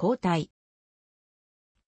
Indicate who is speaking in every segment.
Speaker 1: 抗体。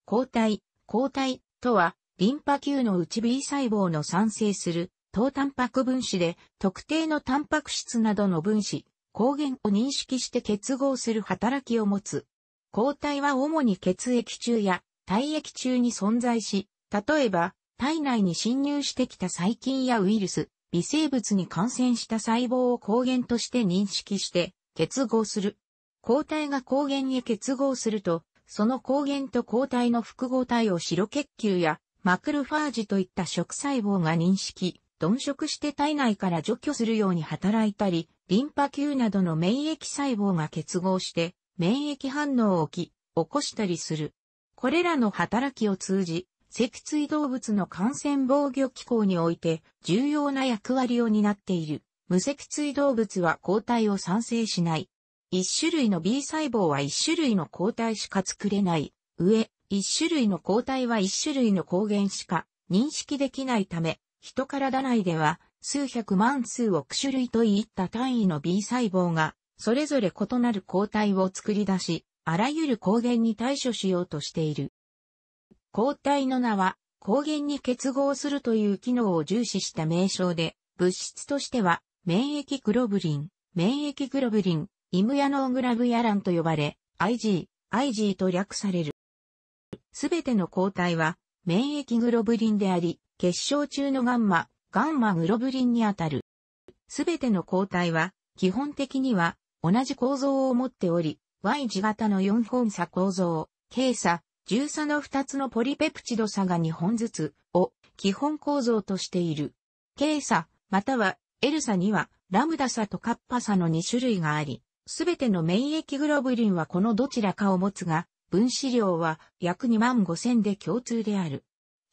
Speaker 1: 抗体、抗体とは、リンパ球の内 B 細胞の産生する、糖タンパク分子で、特定のタンパク質などの分子、抗原を認識して結合する働きを持つ。抗体は主に血液中や体液中に存在し、例えば、体内に侵入してきた細菌やウイルス、微生物に感染した細胞を抗原として認識して結合する。抗体が抗原へ結合すると、その抗原と抗体の複合体を白血球やマクロファージといった食細胞が認識、鈍色して体内から除去するように働いたり、リンパ球などの免疫細胞が結合して免疫反応を起こしたりする。これらの働きを通じ、脊椎動物の感染防御機構において重要な役割を担っている。無脊椎動物は抗体を産生しない。一種類の B 細胞は一種類の抗体しか作れない。上、一種類の抗体は一種類の抗原しか認識できないため、人体内では数百万数億種類といった単位の B 細胞が、それぞれ異なる抗体を作り出し、あらゆる抗原に対処しようとしている。抗体の名は、抗原に結合するという機能を重視した名称で、物質としては、免疫グロブリン、免疫グロブリン、イムヤノーグラブヤランと呼ばれ、IG、IG と略される。すべての抗体は、免疫グロブリンであり、結晶中のガンマ、ガンマグロブリンにあたる。すべての抗体は、基本的には、同じ構造を持っており、Y 字型の4本差構造、K 差、重差の2つのポリペプチド差が2本ずつを基本構造としている。K 差、または L 差には、ラムダ差とカッパ差の2種類があり、すべての免疫グロブリンはこのどちらかを持つが、分子量は約2万5千で共通である。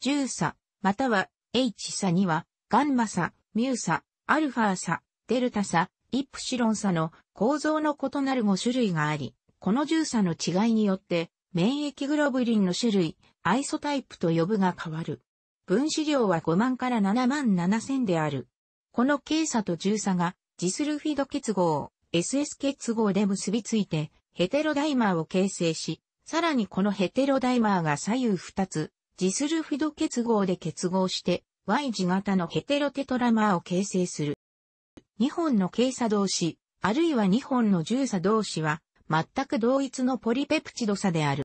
Speaker 1: 重差、または H 差には、ガンマ差、ミュー差、アルファ差、デルタ差、イプシロン差の構造の異なる5種類があり、この重差の違いによって、免疫グロブリンの種類、アイソタイプと呼ぶが変わる。分子量は5万から7万7千である。この軽差と重差が、ジスルフィド結合、SS 結合で結びついて、ヘテロダイマーを形成し、さらにこのヘテロダイマーが左右2つ、ジスルフィド結合で結合して、Y 字型のヘテロテトラマーを形成する。2本の軽差同士、あるいは2本の重差同士は、全く同一のポリペプチド差である。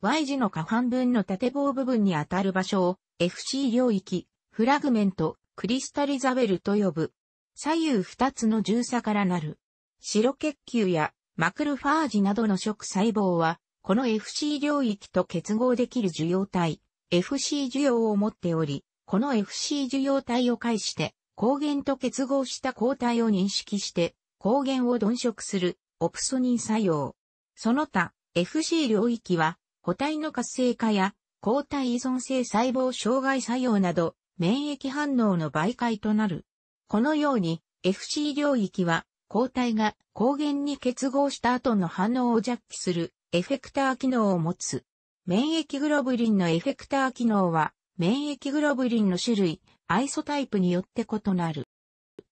Speaker 1: Y 字の下半分の縦棒部分に当たる場所を FC 領域、フラグメント、クリスタリザベルと呼ぶ。左右2つの重差からなる白血球やマクロファージなどの食細胞は、この FC 領域と結合できる受容体、FC 受容を持っており、この FC 受容体を介して、抗原と結合した抗体を認識して、抗原を鈍色する、オプソニン作用。その他、FC 領域は、個体の活性化や、抗体依存性細胞障害作用など、免疫反応の媒介となる。このように、FC 領域は、抗体が抗原に結合した後の反応を弱気するエフェクター機能を持つ。免疫グロブリンのエフェクター機能は、免疫グロブリンの種類、アイソタイプによって異なる。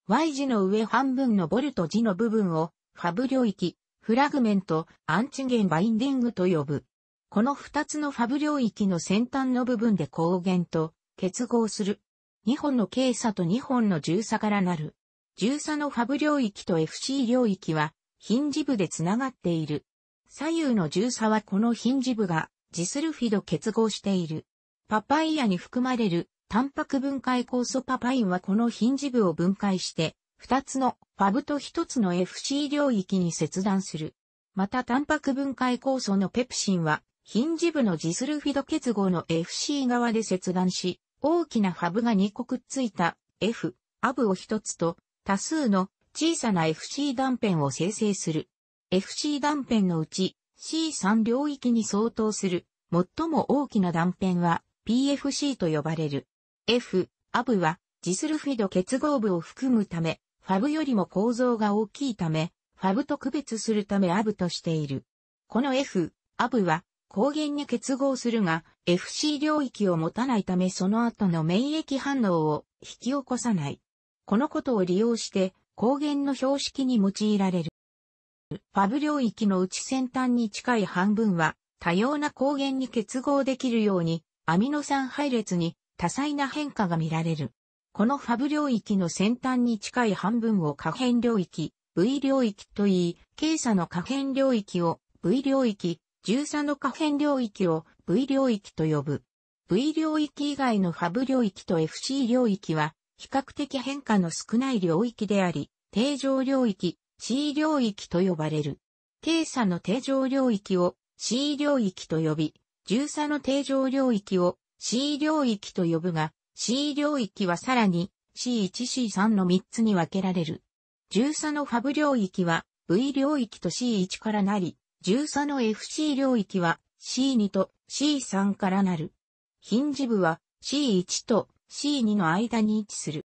Speaker 1: Y 字の上半分のボルト字の部分を、ファブ領域、フラグメント、アンチゲンバインディングと呼ぶ。この2つのファブ領域の先端の部分で抗原と結合する。2本の軽差と2本の重差からなる。重3のファブ領域と FC 領域は、ヒンジ部でつながっている。左右の重差はこのヒンジ部が、ジスルフィド結合している。パパイヤに含まれる、タンパク分解酵素パパインはこのヒンジ部を分解して、二つのファブと一つの FC 領域に切断する。また、タンパク分解酵素のペプシンは、ヒンジ部のジスルフィド結合の FC 側で切断し、大きなファブが2個くっついた F、アブを1つと多数の小さな FC 断片を生成する。FC 断片のうち C3 領域に相当する最も大きな断片は PFC と呼ばれる。F、アブはジスルフィド結合部を含むため、ファブよりも構造が大きいため、ファブと区別するためアブとしている。この F、アブは抗原に結合するが、FC 領域を持たないためその後の免疫反応を引き起こさない。このことを利用して光源の標識に用いられる。ファブ領域の内先端に近い半分は多様な光源に結合できるようにアミノ酸配列に多彩な変化が見られる。このファブ領域の先端に近い半分を可変領域、V 領域といい、K 差の可変領域を V 領域、重差の可変領域を V 領域と呼ぶ。V 領域以外のファブ領域と FC 領域は比較的変化の少ない領域であり、定常領域、C 領域と呼ばれる。定差の定常領域を C 領域と呼び、重差の定常領域を C 領域と呼ぶが、C 領域はさらに C1C3 の3つに分けられる。重差のファブ領域は V 領域と C1 からなり、重差の FC 領域は C2 と C3 からなる。ヒンジ部は C1 と C2 の間に位置する。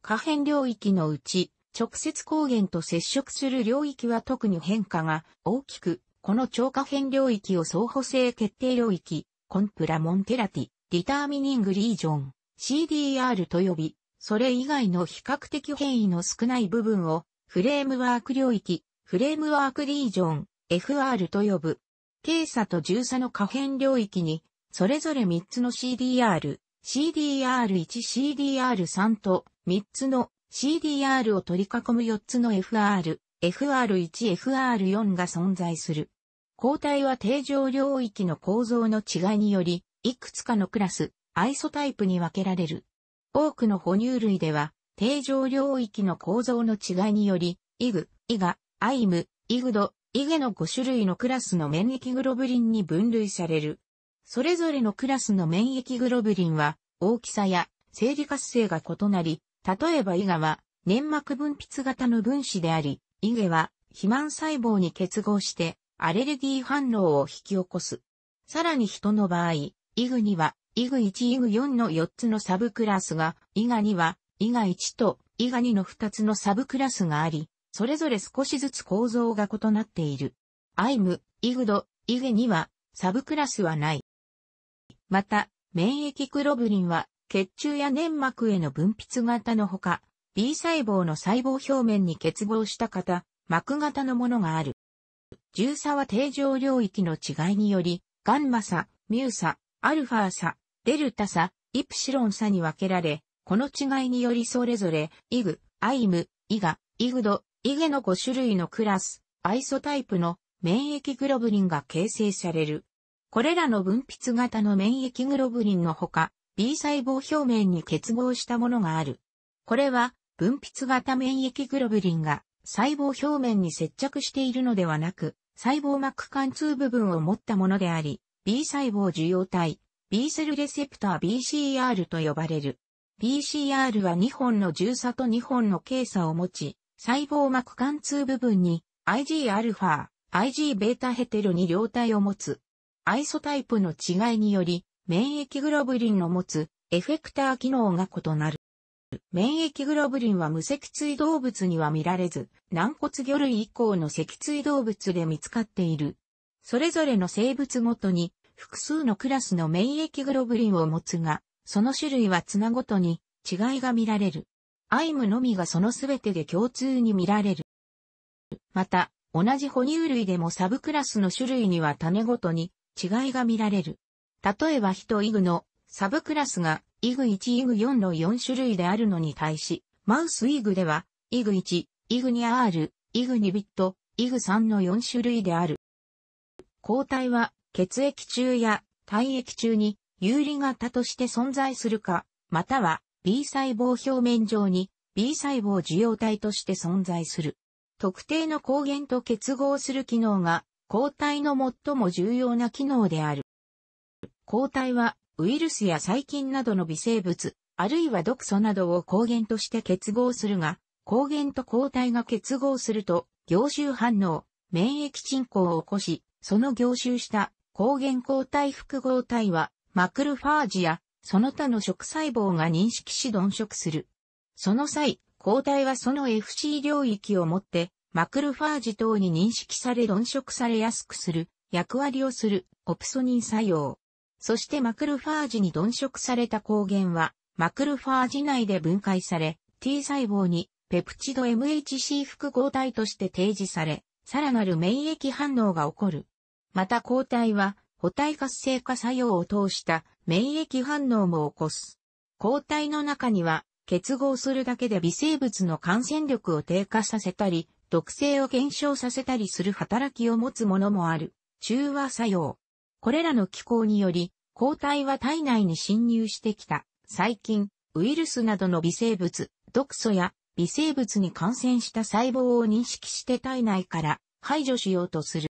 Speaker 1: 可変領域のうち、直接光源と接触する領域は特に変化が大きく、この超可変領域を相補性決定領域、コンプラモンテラティ、ディターミニングリージョン、CDR と呼び、それ以外の比較的変異の少ない部分を、フレームワーク領域、フレームワークリージョン、FR と呼ぶ。軽差と重差の可変領域に、それぞれ3つの CDR、CDR1CDR3 と3つの CDR を取り囲む4つの FR、FR1、FR4 が存在する。抗体は定常領域の構造の違いにより、いくつかのクラス、アイソタイプに分けられる。多くの哺乳類では、定常領域の構造の違いにより、イグ、イガ、アイム、イグド、イゲの5種類のクラスの免疫グロブリンに分類される。それぞれのクラスの免疫グロブリンは、大きさや生理活性が異なり、例えばイガは粘膜分泌型の分子であり、イゲは肥満細胞に結合してアレルギー反応を引き起こす。さらに人の場合、イグにはイグ1イグ4の4つのサブクラスが、イガにはイガ1とイガ2の2つのサブクラスがあり、それぞれ少しずつ構造が異なっている。アイム、イグド、イゲにはサブクラスはない。また、免疫クロブリンは、血中や粘膜への分泌型のほか、B 細胞の細胞表面に結合した型、膜型のものがある。重差は定常領域の違いにより、ガンマ差、ミュー差、アルファ差、デルタ差、イプシロン差に分けられ、この違いによりそれぞれ、イグ、アイム、イガ、イグド、イゲの5種類のクラス、アイソタイプの免疫グロブリンが形成される。これらの分泌型の免疫グロブリンのほか、B 細胞表面に結合したものがある。これは、分泌型免疫グロブリンが細胞表面に接着しているのではなく、細胞膜貫通部分を持ったものであり、B 細胞受容体、B セルレセプター BCR と呼ばれる。BCR は2本の重鎖と2本の軽鎖を持ち、細胞膜貫通部分に IGα、IGβ ヘテロに両体を持つアイソタイプの違いにより、免疫グロブリンの持つエフェクター機能が異なる。免疫グロブリンは無脊椎動物には見られず、軟骨魚類以降の脊椎動物で見つかっている。それぞれの生物ごとに複数のクラスの免疫グロブリンを持つが、その種類は綱ごとに違いが見られる。アイムのみがその全てで共通に見られる。また、同じ哺乳類でもサブクラスの種類には種ごとに違いが見られる。例えばヒトイグのサブクラスがイグ1イグ4の4種類であるのに対し、マウスイグではイグ1、イグ 2R、イグ2ビット、イグ3の4種類である。抗体は血液中や体液中に有利型として存在するか、または B 細胞表面上に B 細胞受容体として存在する。特定の抗原と結合する機能が抗体の最も重要な機能である。抗体は、ウイルスや細菌などの微生物、あるいは毒素などを抗原として結合するが、抗原と抗体が結合すると、凝集反応、免疫沈降を起こし、その凝集した抗原抗体複合体は、マクルファージや、その他の食細胞が認識し鈍食する。その際、抗体はその FC 領域をもって、マクロファージ等に認識され論食されやすくする役割をするオプソニン作用。そしてマクロファージに鈍食された抗原は、マクロファージ内で分解され、T 細胞にペプチド MHC 複合体として提示され、さらなる免疫反応が起こる。また抗体は、補体活性化作用を通した免疫反応も起こす。抗体の中には、結合するだけで微生物の感染力を低下させたり、毒性を減少させたりする働きを持つものもある、中和作用。これらの機構により、抗体は体内に侵入してきた、細菌、ウイルスなどの微生物、毒素や微生物に感染した細胞を認識して体内から排除しようとする。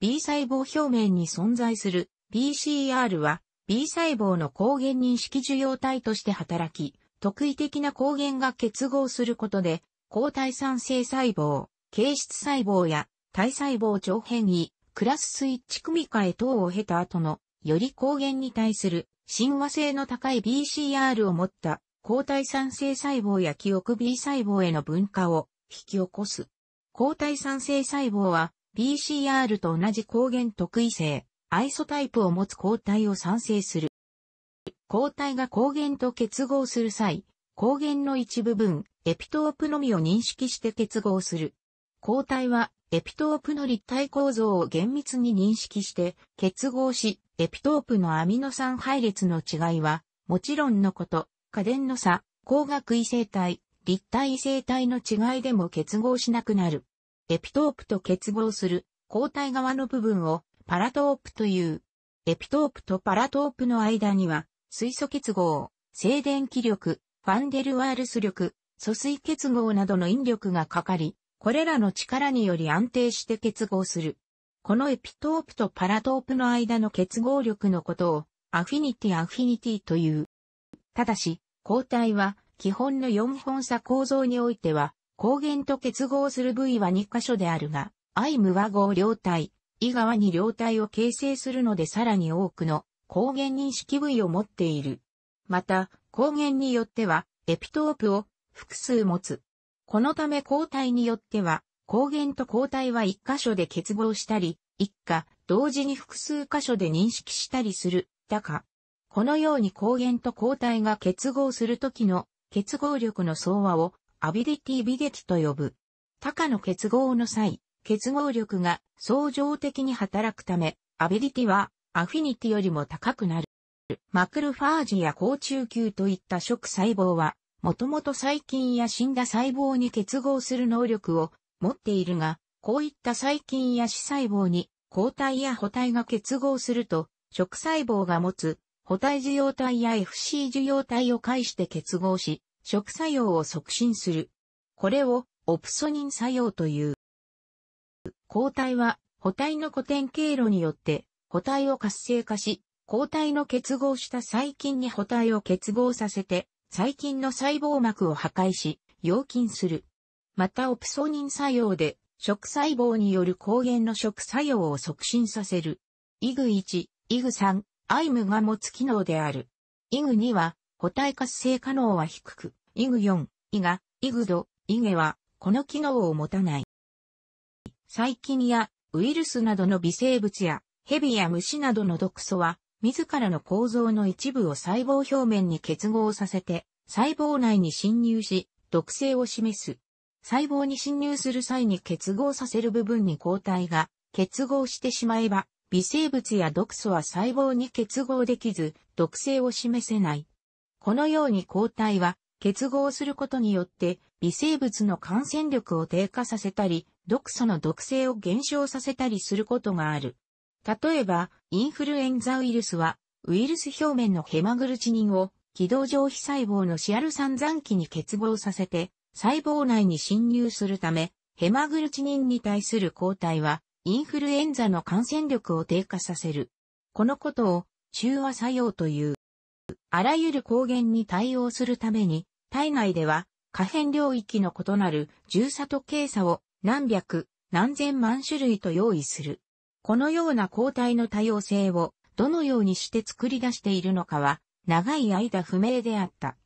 Speaker 1: B 細胞表面に存在する p c r は B 細胞の抗原認識受容体として働き、特異的な抗原が結合することで抗体酸性細胞、形質細胞や体細胞長変異、クラススイッチ組み換え等を経た後の、より抗原に対する親和性の高い BCR を持った抗体酸性細胞や記憶 B 細胞への分化を引き起こす。抗体酸性細胞は BCR と同じ抗原特異性、アイソタイプを持つ抗体を産生する。抗体が抗原と結合する際、抗原の一部分、エピトープのみを認識して結合する。抗体は、エピトープの立体構造を厳密に認識して結合し、エピトープのアミノ酸配列の違いは、もちろんのこと、家電の差、光学異性体、立体異性体の違いでも結合しなくなる。エピトープと結合する抗体側の部分をパラトープという。エピトープとパラトープの間には、水素結合、静電気力、ファンデルワールス力、疎水結合などの引力がかかり、これらの力により安定して結合する。このエピトープとパラトープの間の結合力のことを、アフィニティアフィニティという。ただし、抗体は、基本の4本差構造においては、抗原と結合する部位は2箇所であるが、アイムは合両体、ガ側に両体を形成するのでさらに多くの抗原認識部位を持っている。また、抗原によっては、エピトープを複数持つ。このため抗体によっては、抗原と抗体は一箇所で結合したり、一か同時に複数箇所で認識したりする、だか。このように抗原と抗体が結合するときの結合力の相和をアビリティビ劇と呼ぶ。他かの結合の際、結合力が相乗的に働くため、アビリティはアフィニティよりも高くなる。マクロファージや甲中球といった食細胞は、もともと細菌や死んだ細胞に結合する能力を持っているが、こういった細菌や死細胞に抗体や補体が結合すると、食細胞が持つ補体受容体や FC 受容体を介して結合し、食作用を促進する。これをオプソニン作用という。抗体は補体の古典経路によって補体を活性化し、抗体の結合した細菌に補体を結合させて、細菌の細胞膜を破壊し、溶菌する。またオプソニン作用で、食細胞による抗原の食作用を促進させる。イグ1、イグ3、アイムが持つ機能である。イグ2は、補体活性可能は低く、イグ4、イガ、イグド、イゲは、この機能を持たない。細菌やウイルスなどの微生物や、ヘビや虫などの毒素は、自らの構造の一部を細胞表面に結合させて、細胞内に侵入し、毒性を示す。細胞に侵入する際に結合させる部分に抗体が結合してしまえば、微生物や毒素は細胞に結合できず、毒性を示せない。このように抗体は、結合することによって、微生物の感染力を低下させたり、毒素の毒性を減少させたりすることがある。例えば、インフルエンザウイルスは、ウイルス表面のヘマグルチニンを、軌道上皮細胞のシアル酸残機に結合させて、細胞内に侵入するため、ヘマグルチニンに対する抗体は、インフルエンザの感染力を低下させる。このことを、中和作用という。あらゆる抗原に対応するために、体内では、可変領域の異なる重差と軽差を何百、何千万種類と用意する。このような抗体の多様性をどのようにして作り出しているのかは長い間不明であった。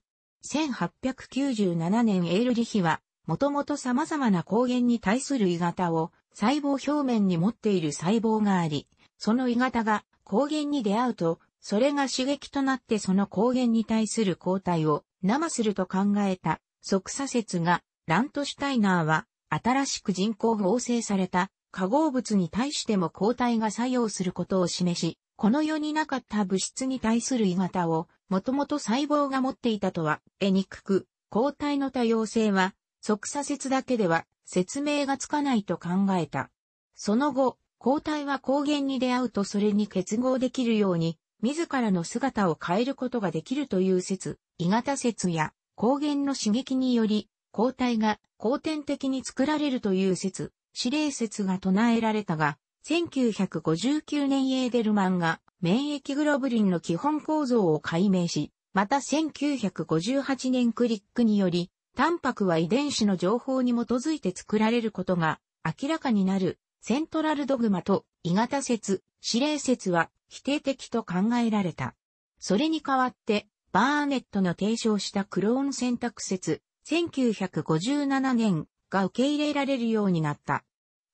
Speaker 1: 1897年エールリヒは、もともと様々な抗原に対する胃型を細胞表面に持っている細胞があり、その胃型が抗原に出会うと、それが刺激となってその抗原に対する抗体を生すると考えた即左説が、ラントシュタイナーは新しく人工合成された化合物に対しても抗体が作用することを示し、この世になかった物質に対する異型を、もともと細胞が持っていたとは、得にくく、抗体の多様性は、即左説だけでは説明がつかないと考えた。その後、抗体は抗原に出会うとそれに結合できるように、自らの姿を変えることができるという説、異型説や、抗原の刺激により、抗体が後天的に作られるという説、指令説が唱えられたが、1959年エーデルマンが免疫グロブリンの基本構造を解明し、また1958年クリックにより、タンパクは遺伝子の情報に基づいて作られることが明らかになるセントラルドグマと異型説、指令説は否定的と考えられた。それに代わって、バーネットの提唱したクローン選択説、1957年が受け入れられるようになった。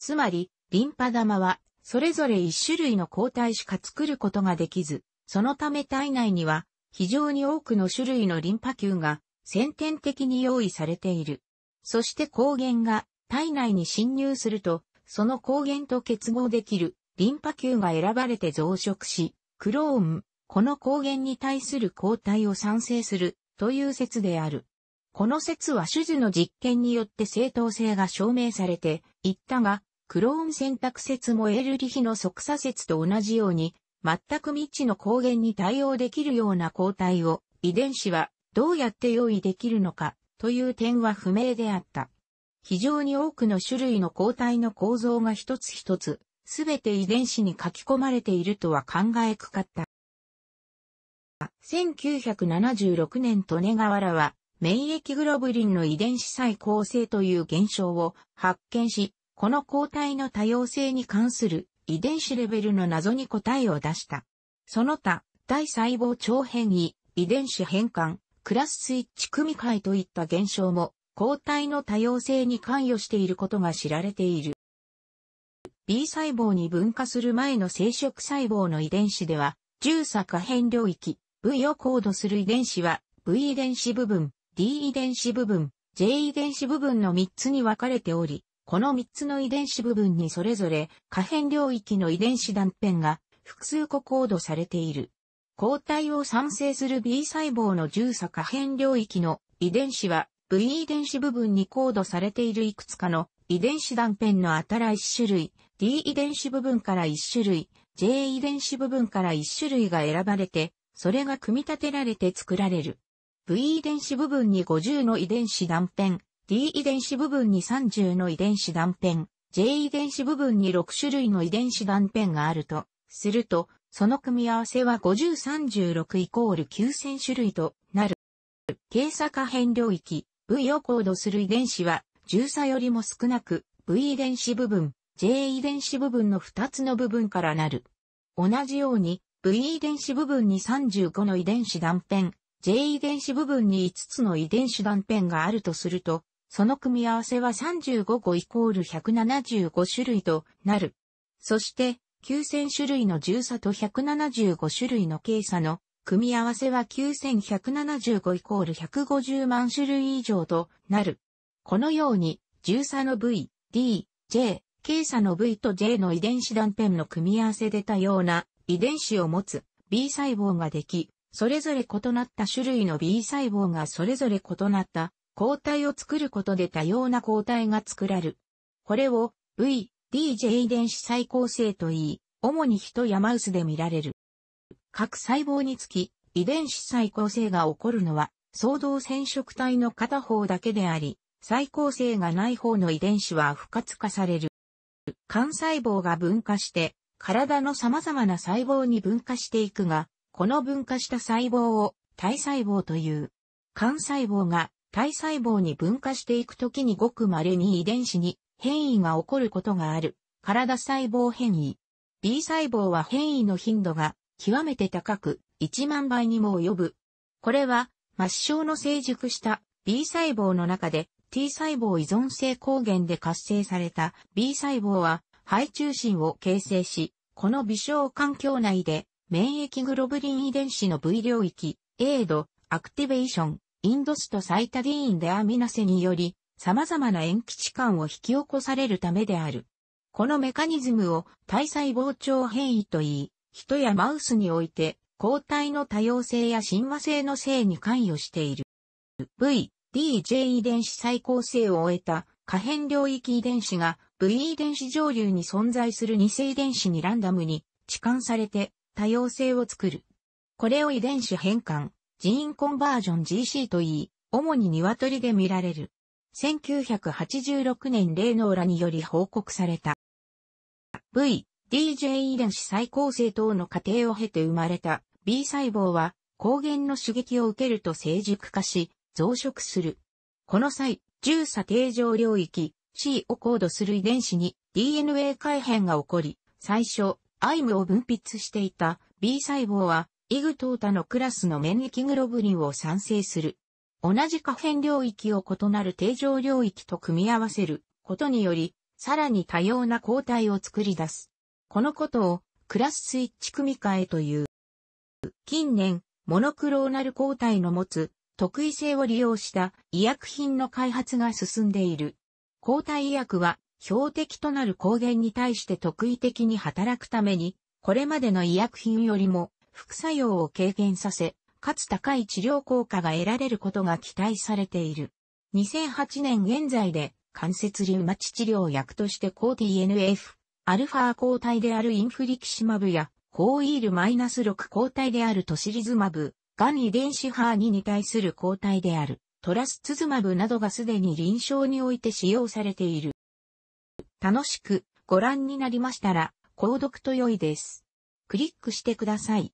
Speaker 1: つまり、リンパ玉は、それぞれ一種類の抗体しか作ることができず、そのため体内には、非常に多くの種類のリンパ球が、先天的に用意されている。そして抗原が体内に侵入すると、その抗原と結合できるリンパ球が選ばれて増殖し、クローン、この抗原に対する抗体を産生するという説である。この説は手術の実験によって正当性が証明されていったが、クローン選択説もエルリヒの即左説と同じように、全く未知の抗原に対応できるような抗体を遺伝子はどうやって用意できるのかという点は不明であった。非常に多くの種類の抗体の構造が一つ一つ、すべて遺伝子に書き込まれているとは考えくかった。1976年ネガワラは免疫グロブリンの遺伝子再構成という現象を発見し、この抗体の多様性に関する遺伝子レベルの謎に答えを出した。その他、体細胞長変異、遺伝子変換、クラススイッチ組み換えといった現象も、抗体の多様性に関与していることが知られている。B 細胞に分化する前の生殖細胞の遺伝子では、重鎖可変領域、V をコードする遺伝子は、V 遺伝子部分、D 遺伝子部分、J 遺伝子部分の3つに分かれており、この3つの遺伝子部分にそれぞれ可変領域の遺伝子断片が複数個コードされている。抗体を産生する B 細胞の重鎖可変領域の遺伝子は V 遺伝子部分にコードされているいくつかの遺伝子断片の新1種類、D 遺伝子部分から1種類、J 遺伝子部分から1種類が選ばれて、それが組み立てられて作られる。V 遺伝子部分に50の遺伝子断片、D 遺伝子部分に30の遺伝子断片、J 遺伝子部分に6種類の遺伝子断片があると、すると、その組み合わせは5036イコール9000種類となる。計差可変領域、V をコードする遺伝子は、重差よりも少なく、V 遺伝子部分、J 遺伝子部分の2つの部分からなる。同じように、V 遺伝子部分に35の遺伝子断片、J 遺伝子部分に5つの遺伝子断片があるとすると、その組み合わせは35個イコール175種類となる。そして、9000種類の重差と175種類の軽差の組み合わせは9175イコール150万種類以上となる。このように、重差の V、D、J、軽差の V と J の遺伝子断片の組み合わせで多様な遺伝子を持つ B 細胞ができ、それぞれ異なった種類の B 細胞がそれぞれ異なった抗体を作ることで多様な抗体が作られる。これを V、DJ 遺伝子再構成と言い、主に人やマウスで見られる。各細胞につき、遺伝子再構成が起こるのは、相同染色体の片方だけであり、再構成がない方の遺伝子は不活化される。幹細胞が分化して、体の様々な細胞に分化していくが、この分化した細胞を体細胞という。幹細胞が体細胞に分化していくときにごく稀に遺伝子に変異が起こることがある。体細胞変異。B 細胞は変異の頻度が極めて高く1万倍にも及ぶ。これは末梢の成熟した B 細胞の中で T 細胞依存性抗原で活性された B 細胞は肺中心を形成し、この微小環境内で免疫グロブリン遺伝子の V 領域、エイド、アクティベーション、インドスサ最多ディーンでアミナセにより、様々な塩基置換を引き起こされるためである。このメカニズムを体細胞腸変異といい、人やマウスにおいて抗体の多様性や親和性の性に関与している。V、DJ 遺伝子再構成を終えた可変領域遺伝子が V 遺伝子上流に存在する偽遺伝子にランダムに置換されて多様性を作る。これを遺伝子変換、ーンコンバージョン GC といい、主に鶏で見られる。1986年霊能裏により報告された。V、DJ 遺伝子再構成等の過程を経て生まれた B 細胞は抗原の刺激を受けると成熟化し増殖する。この際、重査定常領域 C をコードする遺伝子に DNA 改変が起こり、最初、アイムを分泌していた B 細胞はイグトータのクラスの免疫グロブリンを産生する。同じ可変領域を異なる定常領域と組み合わせることにより、さらに多様な抗体を作り出す。このことをクラススイッチ組み換えという。近年、モノクローナル抗体の持つ特異性を利用した医薬品の開発が進んでいる。抗体医薬は標的となる抗原に対して特異的に働くために、これまでの医薬品よりも副作用を軽減させ、かつ高い治療効果が得られることが期待されている。2008年現在で関節リウマチ治療薬として抗 TNF、アルファ抗体であるインフリキシマブや抗イールマイナス -6 抗体であるトシリズマブ、がん遺伝子ハーにに対する抗体であるトラスツズマブなどがすでに臨床において使用されている。楽しくご覧になりましたら、購読と良いです。クリックしてください。